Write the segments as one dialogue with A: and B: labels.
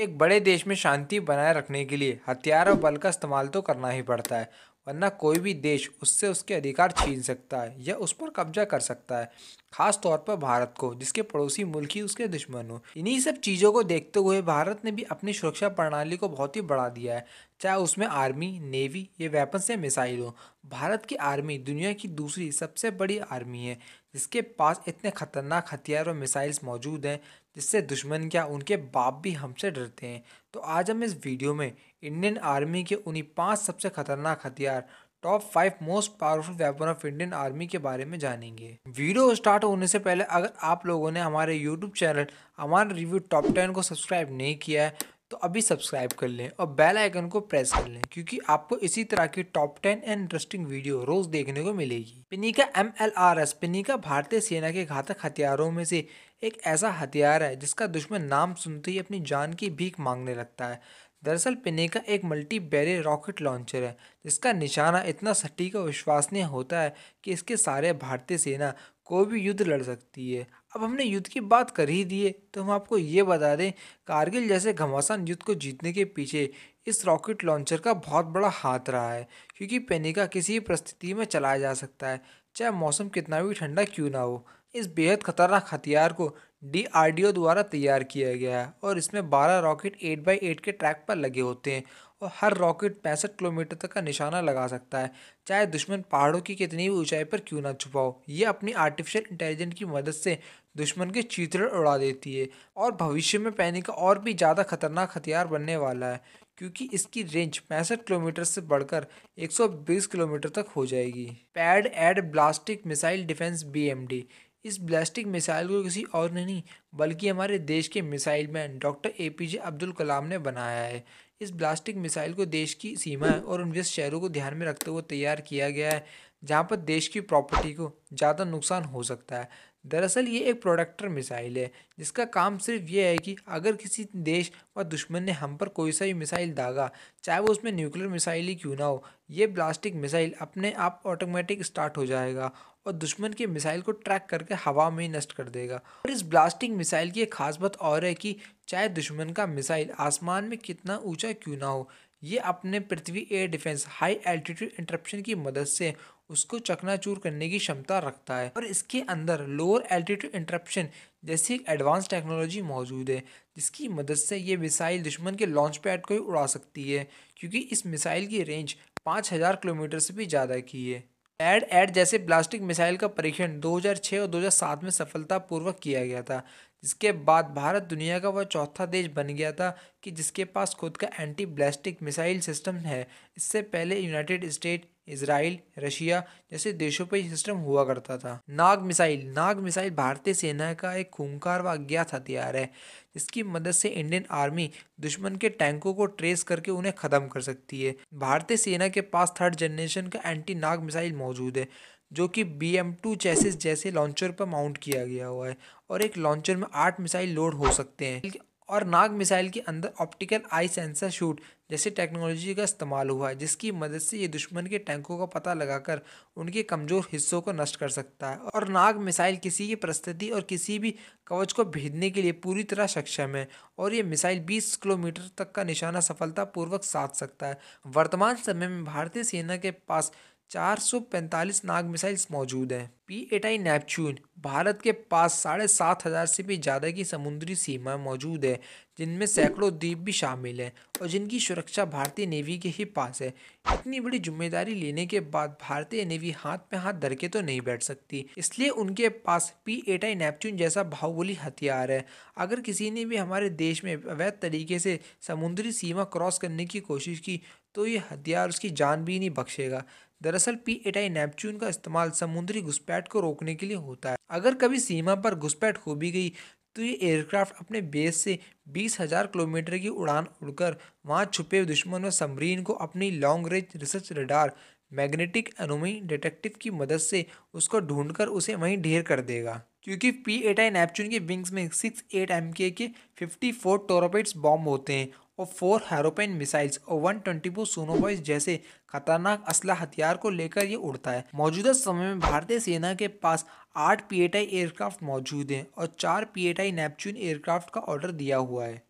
A: एक बड़े देश में शांति बनाए रखने के लिए हथियार और बल का इस्तेमाल तो करना ही पड़ता है वरना कोई भी देश उससे उसके अधिकार छीन सकता है या उस पर कब्जा कर सकता है खास तौर पर भारत को जिसके पड़ोसी मुल्क ही उसके दुश्मन हो इन्हीं सब चीज़ों को देखते हुए भारत ने भी अपनी सुरक्षा प्रणाली को बहुत ही बढ़ा दिया है चाहे उसमें आर्मी नेवी या वेपन से मिसाइल हो भारत की आर्मी दुनिया की दूसरी सबसे बड़ी आर्मी है जिसके पास इतने ख़तरनाक हथियार और मिसाइल्स मौजूद हैं जिससे दुश्मन क्या उनके बाप भी हमसे डरते हैं तो आज हम इस वीडियो में इंडियन आर्मी के उन्हीं पांच सबसे ख़तरनाक हथियार top five most powerful weapon of Indian army के बारे में जानेंगे वीडियो स्टार्ट होने से पहले अगर आप लोगों ने हमारे YouTube channel Aman review top ten को सब्सक्राइब नहीं किया है तो अभी सब्सक्राइब कर लें और बेल आइकन को प्रेस कर लें क्योंकि आपको इसी तरह की top ten and interesting video रोज देखने को मिलेगी Pinaka M L R S Pinaka भारतीय सेना के घातक हथियारों में से एक ऐसा हथियार है जिसका दुश्मन नाम सुनते ही अपनी जान की भीख मांगने लगता है दरअसल पिनिका एक मल्टी बैरियर रॉकेट लॉन्चर है जिसका निशाना इतना सटीक और विश्वसनीय होता है कि इसके सारे भारतीय सेना कोई भी युद्ध लड़ सकती है अब हमने युद्ध की बात कर ही दी है तो हम आपको ये बता दें कारगिल जैसे घमासान युद्ध को जीतने के पीछे इस रॉकेट लॉन्चर का बहुत बड़ा हाथ रहा है क्योंकि पेनिका किसी भी परिस्थिति में चलाया जा सकता है चाहे मौसम कितना भी ठंडा क्यों ना हो इस बेहद खतरनाक हथियार को डीआरडीओ द्वारा तैयार किया गया है और इसमें 12 रॉकेट 8 बाई 8 के ट्रैक पर लगे होते हैं और हर रॉकेट पैंसठ किलोमीटर तक का निशाना लगा सकता है चाहे दुश्मन पहाड़ों की कितनी भी ऊंचाई पर क्यों ना छुपाओ ये अपनी आर्टिफिशियल इंटेलिजेंस की मदद से दुश्मन के चीतड़ उड़ा देती है और भविष्य में पैनिक और भी ज़्यादा खतरनाक हथियार बनने वाला है क्योंकि इसकी रेंज पैंसठ किलोमीटर से बढ़कर 120 किलोमीटर तक हो जाएगी PAD AAD ballistic missile defence BMD इस ब्लास्टिक मिसाइल को किसी और ने नहीं बल्कि हमारे देश के missile man doctor A P J Abdul Kalam ने बनाया है इस ब्लास्टिक मिसाइल को देश की सीमा और उनके शहरों को ध्यान में रखते हुए तैयार किया गया है जहाँ पर देश की प्रॉपर्टी को ज़्यादा नुकसान हो सकता है दरअसल ये एक प्रोडक्टर मिसाइल है जिसका काम सिर्फ ये है कि अगर किसी देश व दुश्मन ने हम पर कोई सा भी मिसाइल दागा चाहे वो उसमें न्यूक्लियर मिसाइल ही क्यों ना हो ये ब्लास्टिक मिसाइल अपने आप ऑटोमेटिक स्टार्ट हो जाएगा और दुश्मन के मिसाइल को ट्रैक करके हवा में ही नष्ट कर देगा और इस ब्लास्टिक मिसाइल की एक खास बात और है कि चाहे दुश्मन का मिसाइल आसमान में कितना ऊंचा क्यों ना हो ये अपने Prithvi air defence high altitude interception की मदद से उसको चकनाचूर करने की क्षमता रखता है और इसके अंदर लोअर एल्टीट्यूड इंटरप्शन जैसी एक एडवांस टेक्नोलॉजी मौजूद है जिसकी मदद से ये मिसाइल दुश्मन के लॉन्च पैड को ही उड़ा सकती है क्योंकि इस मिसाइल की रेंज पाँच हज़ार किलोमीटर से भी ज़्यादा की है एड एड जैसे प्लास्टिक मिसाइल का परीक्षण 2006 और 2007 में सफलतापूर्वक किया गया था जिसके बाद भारत दुनिया का वह चौथा देश बन गया था कि जिसके पास खुद का एंटी ब्लास्टिक मिसाइल सिस्टम है इससे पहले यूनाइटेड स्टेट इसराइल रशिया जैसे देशों पर सिस्टम हुआ करता था नाग मिसाइल नाग मिसाइल भारतीय सेना का एक खूंखार व अज्ञात हथियार है जिसकी मदद से इंडियन आर्मी दुश्मन के टैंकों को ट्रेस करके उन्हें ख़त्म कर सकती है भारतीय सेना के पास थर्ड जनरेशन का एंटी नाग मिसाइल मौजूद है जो कि बी एम टू चैसेस जैसे लॉन्चर पर माउंट किया गया हुआ है और एक लॉन्चर में आठ मिसाइल लोड हो सकते हैं और नाग मिसाइल के अंदर ऑप्टिकल आई सेंसर शूट जैसे टेक्नोलॉजी का इस्तेमाल हुआ है जिसकी मदद से ये दुश्मन के टैंकों का पता लगाकर उनके कमज़ोर हिस्सों को नष्ट कर सकता है और नाग मिसाइल किसी की परिस्थिति और किसी भी कवच को भेदने के लिए पूरी तरह सक्षम है और ये मिसाइल 20 किलोमीटर तक का निशाना सफलतापूर्वक साध सकता है वर्तमान समय में भारतीय सेना के पास 445 नाग मिसाइल्स मौजूद हैं P eight I Neptune Bharat के पास साढ़े सात हज़ार से भी ज़्यादा की समुद्री सीमा मौजूद है जिनमें सैकड़ों द्वीप भी शामिल हैं और जिनकी सुरक्षा भारतीय नेवी के ही पास है इतनी बड़ी जिम्मेदारी लेने के बाद भारतीय नेवी हाथ में हाथ धर के तो नहीं बैठ सकती इसलिए उनके पास पी एट आई नेपच्यून जैसा बाहुबली हथियार है अगर किसी ने भी हमारे देश में अवैध तरीके से समुद्री सीमा क्रॉस करने की कोशिश की तो ये हथियार उसकी जान भी नहीं बख्शेगा दरअसल पी एटाई नेपच्यून का इस्तेमाल समुद्री घुसपैठ को रोकने के लिए होता है अगर कभी सीमा पर घुसपैठ हो भी गई तो ये एयरक्राफ्ट अपने बेस से बीस हजार किलोमीटर की उड़ान उड़कर वहाँ छुपे दुश्मन व समरीन को अपनी long range research radar magnetic anomaly detective की मदद से उसको ढूंढकर उसे वहीं ढेर कर देगा क्योंकि पी एट आई नेपचून के विंग्स में सिक्स एट एम के के फिफ्टी फोर टोरोपेट्स बॉम्ब होते हैं और फोर हैरोपेन मिसाइल्स और वन ट्वेंटी फोर सोनोबॉइस जैसे खतरनाक असला हथियार को लेकर ये उड़ता है मौजूदा समय में भारतीय सेना के पास आठ पी एट आई एयरक्राफ्ट मौजूद हैं और चार P eight I Neptune aircraft का ऑर्डर दिया हुआ है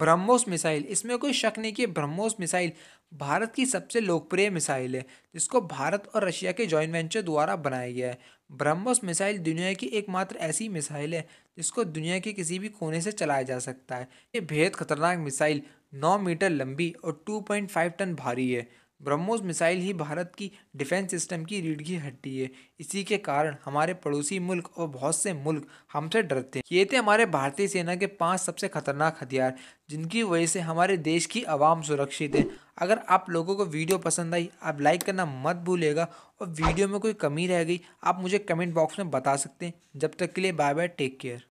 A: ब्रह्मोस मिसाइल इसमें कोई शक नहीं कि ब्रह्मोस मिसाइल भारत की सबसे लोकप्रिय मिसाइल है जिसको भारत और रशिया के जॉइंट वेंचर द्वारा बनाया गया है ब्रह्मोस मिसाइल दुनिया की एकमात्र ऐसी मिसाइल है जिसको दुनिया के किसी भी कोने से चलाया जा सकता है ये बेहद खतरनाक मिसाइल 9 मीटर लंबी और 2.5 टन भारी है ब्रह्मोस मिसाइल ही भारत की डिफेंस सिस्टम की रीढ़ की हड्डी है इसी के कारण हमारे पड़ोसी मुल्क और बहुत से मुल्क हमसे डरते हैं ये थे हमारे भारतीय सेना के पांच सबसे खतरनाक हथियार जिनकी वजह से हमारे देश की आवाम सुरक्षित है अगर आप लोगों को वीडियो पसंद आई आप लाइक करना मत भूलेगा और वीडियो में कोई कमी रह गई आप मुझे कमेंट बॉक्स में बता सकते हैं जब तक के लिए बाय बाय टेक केयर